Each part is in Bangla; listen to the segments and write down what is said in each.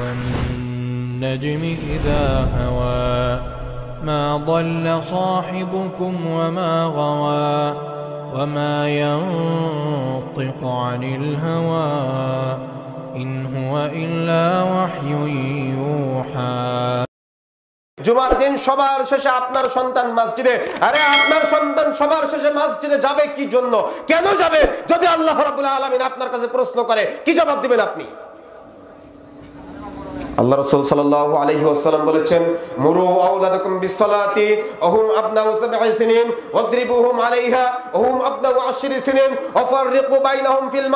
والنجم إذا هوى ما ضل صاحبكم وما غوى وما ينطق عن الهوى إن هو إلا وحي يوحى জুমার দিন সবার শেষে আপনার সন্তান মসজিদে আরে আপনার সন্তান সবার শেষে মসজিদে যাবে কি জন্য কেন যাবে যদি আল্লাহ রাবুল্লাহ আলমিন আপনার কাছে প্রশ্ন করে কি জবাব দিবেন আপনি আল্লাহ রসুল সাল্লাহ আলহি ওসালাম বলেছেন মুরু বিসসালাতি আবনাউ সাবঈ সিনিন ওয়াদরিবুহুম আলাইহা আবনাউ আশরি সিনিন বাইনাহুম ফিল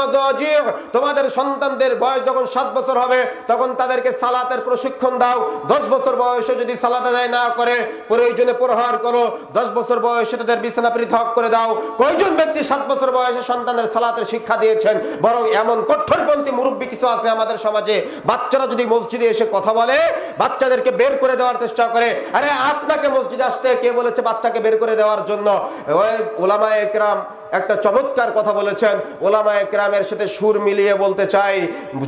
তোমাদের সন্তানদের বয়স যখন 7 বছর হবে তখন তাদেরকে সালাতের প্রশিক্ষণ দাও 10 বছর বয়সে যদি সালাত আদায় না করে প্রয়োজনে প্রহার করো 10 বছর বয়সে তাদের বিছানা পৃথক করে দাও কয়জন ব্যক্তি 7 বছর বয়সে সন্তানদের সালাতের শিক্ষা দিয়েছেন বরং এমন কঠোরপন্থী মুরব্বী কিছু আছে আমাদের সমাজে বাচ্চারা যদি মসজিদে এসে কথা বলে বাচ্চাদেরকে বের করে দেওয়ার চেষ্টা করে আরে আপনাকে মসজিদ আসতে কে বলেছে বাচ্চাকে বের করে দেওয়ার জন্য ওলামা একরাম একটা চমৎকার কথা বলেছেন ওলামা একরামের সাথে সুর মিলিয়ে বলতে চাই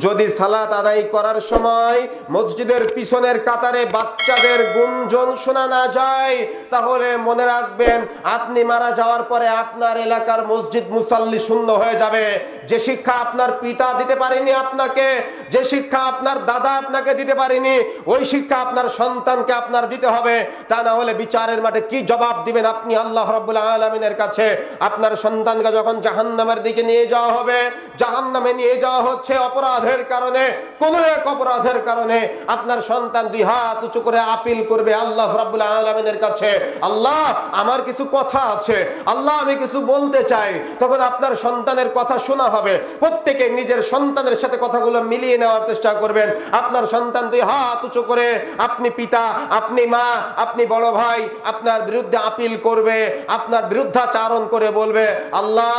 যদি সালাত আদায় করার সময় মসজিদের পিছনের কাতারে বাচ্চাদের গুঞ্জন শোনা না যায় তাহলে মনে রাখবেন আপনি মারা যাওয়ার পরে আপনার এলাকার মসজিদ মুসাল্লি শূন্য হয়ে যাবে যে শিক্ষা আপনার পিতা দিতে পারেনি আপনাকে যে শিক্ষা আপনার দাদা আপনাকে দিতে পারেনি ওই শিক্ষা আপনার সন্তানকে আপনার দিতে হবে তা না হলে বিচারের মাঠে কি জবাব দিবেন আপনি আল্লাহ রব্বুল্লাহ আলমিনের কাছে আপনার সন্তানকে যখন জাহান্নামের দিকে নিয়ে যাওয়া হবে জাহান্নামে নিয়ে যাওয়া হচ্ছে অপরাধের কারণে কোনো এক অপরাধের কারণে আপনার সন্তান দুই হাত উঁচু করে আপিল করবে আল্লাহ রাবুল আলমিনের কাছে আল্লাহ আমার কিছু কথা আছে আল্লাহ আমি কিছু বলতে চাই তখন আপনার সন্তানের কথা শোনা হবে প্রত্যেকে নিজের সন্তানের সাথে কথাগুলো মিলিয়ে নেওয়ার চেষ্টা করবেন আপনার সন্তান দুই হাত উঁচু করে আপনি পিতা আপনি মা আপনি বড় ভাই আপনার বিরুদ্ধে আপিল করবে আপনার বিরুদ্ধাচারণ করে বলবে আল্লাহ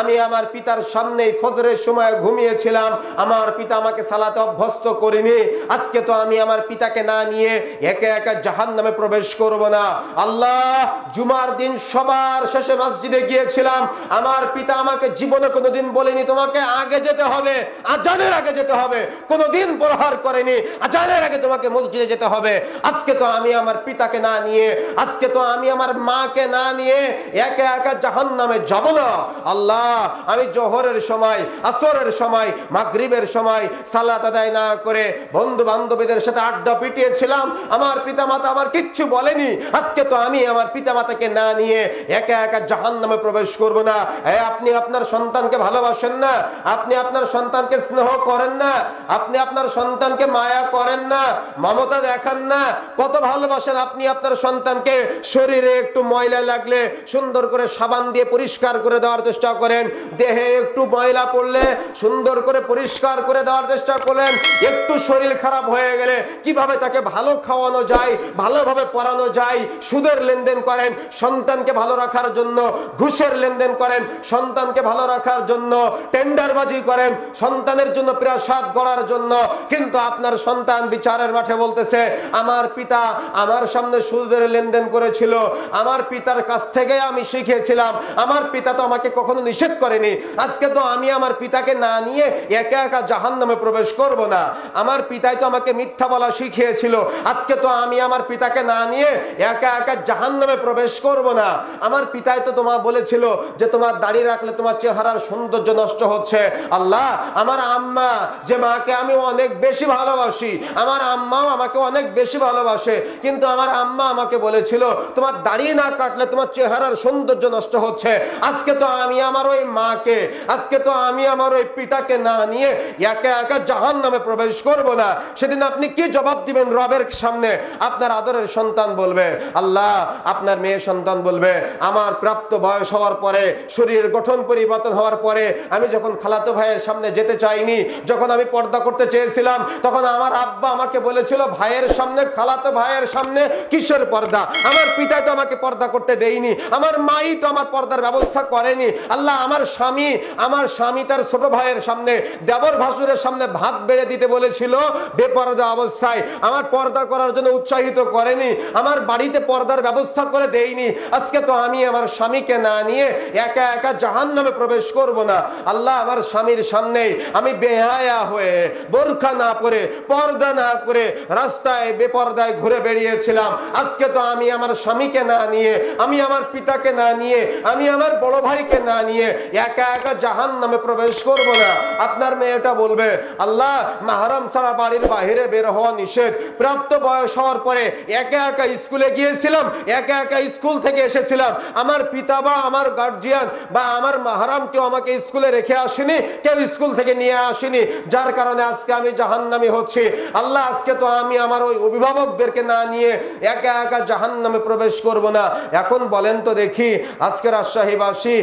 আমি আমার পিতার সামনে ফজরের সময় ঘুমিয়েছিলাম আমার পিতা আমাকে সালাতে অভ্যস্ত করিনি আজকে তো আমি আমার পিতাকে না নিয়ে একে একা জাহান নামে প্রবেশ করব না আল্লাহ জুমার দিন সবার শেষে মসজিদে গিয়েছিলাম আমার পিতা আমাকে জীবনে কোনোদিন বলেনি তোমাকে আগে যেতে হবে আর জানের আগে যেতে হবে হবে কোনো দিন প্রহার করেনি আজানের আগে তোমাকে মসজিদে যেতে হবে আজকে তো আমি আমার পিতাকে না নিয়ে আজকে তো আমি আমার মাকে না নিয়ে একে একা জাহান নামে যাব না আল্লাহ আমি জোহরের সময় আসরের সময় মাগরীবের সময় সালাত আদায় না করে বন্ধু বান্ধবীদের সাথে আড্ডা পিটিয়েছিলাম আমার পিতা মাতা আমার কিচ্ছু বলেনি আজকে তো আমি আমার পিতা মাতাকে না নিয়ে একে একা জাহান নামে প্রবেশ করব না আপনি আপনার সন্তানকে ভালোবাসেন না আপনি আপনার সন্তানকে স্নেহ করেন না আপনি আপনার সন্তানকে মায়া করেন না মমতা দেখান না কত ভালোবাসেন আপনি আপনার সন্তানকে শরীরে একটু ময়লা লাগলে সুন্দর করে সাবান দিয়ে পরিষ্কার করে দেওয়ার চেষ্টা করেন দেহে একটু ময়লা পড়লে সুন্দর করে পরিষ্কার করে দেওয়ার চেষ্টা করলেন একটু শরীর খারাপ হয়ে গেলে কিভাবে তাকে ভালো খাওয়ানো যায় ভালোভাবে পড়ানো যায় সুদের লেনদেন করেন সন্তানকে ভালো রাখার জন্য ঘুষের লেনদেন করেন সন্তানকে ভালো রাখার জন্য টেন্ডারবাজি করেন সন্তানের জন্য প্রায় অপরাধ গড়ার জন্য কিন্তু আপনার সন্তান বিচারের মাঠে বলতেছে আমার পিতা আমার সামনে সুদের লেনদেন করেছিল আমার পিতার কাছ থেকে আমি শিখেছিলাম আমার পিতা তো আমাকে কখনো নিষেধ করেনি আজকে তো আমি আমার পিতাকে না নিয়ে একা একা জাহান নামে প্রবেশ করব না আমার পিতাই তো আমাকে মিথ্যা বলা শিখিয়েছিল আজকে তো আমি আমার পিতাকে না নিয়ে একা একা জাহান নামে প্রবেশ করব না আমার পিতাই তো তোমার বলেছিল যে তোমার দাড়ি রাখলে তোমার চেহারার সৌন্দর্য নষ্ট হচ্ছে আল্লাহ আমার আম্মা যে মাকে আমি অনেক বেশি ভালোবাসি আমার আম্মাও আমাকে অনেক বেশি ভালোবাসে কিন্তু আমার আম্মা আমাকে বলেছিল তোমার দাঁড়িয়ে না কাটলে তোমার চেহারার সৌন্দর্য নষ্ট হচ্ছে আজকে তো আমি আমার ওই মাকে আজকে তো আমি আমার ওই পিতাকে না নিয়ে একে একা জাহান নামে প্রবেশ করব না সেদিন আপনি কি জবাব দিবেন রবের সামনে আপনার আদরের সন্তান বলবে আল্লাহ আপনার মেয়ে সন্তান বলবে আমার প্রাপ্ত বয়স হওয়ার পরে শরীর গঠন পরিবর্তন হওয়ার পরে আমি যখন খালাতো ভাইয়ের সামনে যেতে চাইনি যখন আমি পর্দা করতে চেয়েছিলাম তখন আমার আব্বা আমাকে বলেছিল ভাইয়ের সামনে খালাতো ভাইয়ের সামনে কিসের পর্দা আমার পিতা তো আমাকে পর্দা করতে দেয়নি আমার মাই তো আমার পর্দার ব্যবস্থা করেনি আল্লাহ আমার স্বামী আমার স্বামী তার ছোট ভাইয়ের সামনে দেবর ভাসুরের সামনে ভাত বেড়ে দিতে বলেছিল বেপরদা অবস্থায় আমার পর্দা করার জন্য উৎসাহিত করেনি আমার বাড়িতে পর্দার ব্যবস্থা করে দেয়নি আজকে তো আমি আমার স্বামীকে না নিয়ে একা একা জাহান নামে প্রবেশ করব না আল্লাহ আমার স্বামীর সামনে আমি বেহায়া হয়ে বোরখা না পরে পর্দা না করে রাস্তায় বেপর্দায় ঘুরে বেরিয়েছিলাম আজকে তো আমি আমার স্বামীকে না নিয়ে আমি আমার পিতাকে না নিয়ে আমি আমার বড় ভাইকে না নিয়ে একা একা জাহান নামে প্রবেশ করব না আপনার মেয়েটা বলবে আল্লাহ মাহারাম ছাড়া বাড়ির বাহিরে বের হওয়া নিষেধ প্রাপ্ত বয়স হওয়ার পরে একা একা স্কুলে গিয়েছিলাম একা একা স্কুল থেকে এসেছিলাম আমার পিতা বা আমার গার্জিয়ান বা আমার মাহারাম কেউ আমাকে স্কুলে রেখে আসেনি কেউ স্কুল থেকে নিয়ে আসেনি যা যার কারণে আজকে আমি জাহান্নামি হচ্ছি আল্লাহ আজকে তো আমি আমার ওই অভিভাবকদেরকে না নিয়ে একা একা জাহান্নামে প্রবেশ করব না এখন বলেন তো দেখি আজকে রাজশাহীবাসী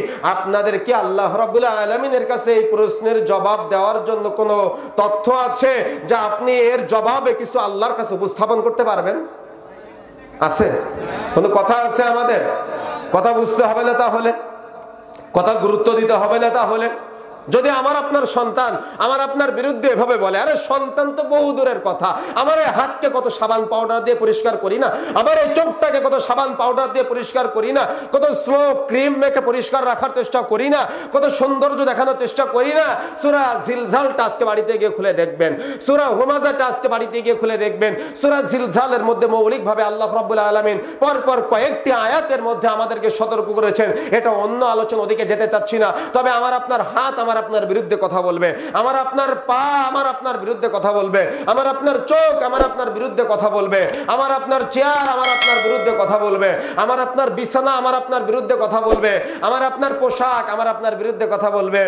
কি আল্লাহ রবুল্লা আলমিনের কাছে এই প্রশ্নের জবাব দেওয়ার জন্য কোনো তথ্য আছে যা আপনি এর জবাবে কিছু আল্লাহর কাছে উপস্থাপন করতে পারবেন আছে কোনো কথা আছে আমাদের কথা বুঝতে হবে না তাহলে কথা গুরুত্ব দিতে হবে না তাহলে যদি আমার আপনার সন্তান আমার আপনার বিরুদ্ধে এভাবে বলে আরে সন্তান তো বহু দূরের কথা আমার এই হাতকে কত সাবান পাউডার দিয়ে পরিষ্কার করি না আমার এই চোখটাকে কত সাবান পাউডার দিয়ে পরিষ্কার করি না কত স্লো ক্রিম মেখে পরিষ্কার রাখার চেষ্টা করি না কত সৌন্দর্য দেখানোর চেষ্টা করি না সুরা ঝিলঝাল আজকে বাড়িতে গিয়ে খুলে দেখবেন সুরা হোমাজাটা আজকে বাড়িতে গিয়ে খুলে দেখবেন সুরা ঝিলঝালের মধ্যে মৌলিকভাবে আল্লাহ রব্বুল আলমিন পরপর কয়েকটি আয়াতের মধ্যে আমাদেরকে সতর্ক করেছেন এটা অন্য আলোচনা ওদিকে যেতে চাচ্ছি না তবে আমার আপনার হাত আমার আমার আপনার বিরুদ্ধে কথা বলবে আমার আপনার পা আমার আপনার বিরুদ্ধে কথা বলবে আমার আপনার চোখ আমার আপনার বিরুদ্ধে কথা বলবে আমার আপনার চেয়ার আমার আপনার বিরুদ্ধে কথা বলবে আমার আপনার বিছানা আমার আপনার বিরুদ্ধে কথা বলবে আমার আপনার পোশাক আমার আপনার বিরুদ্ধে কথা বলবে